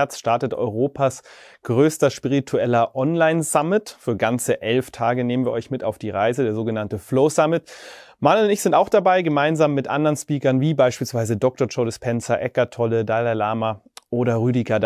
März startet Europas größter spiritueller Online-Summit. Für ganze elf Tage nehmen wir euch mit auf die Reise, der sogenannte Flow Summit. Manuel und ich sind auch dabei, gemeinsam mit anderen Speakern wie beispielsweise Dr. Joe Dispenza, Eckart Tolle, Dalai Lama oder Rüdiger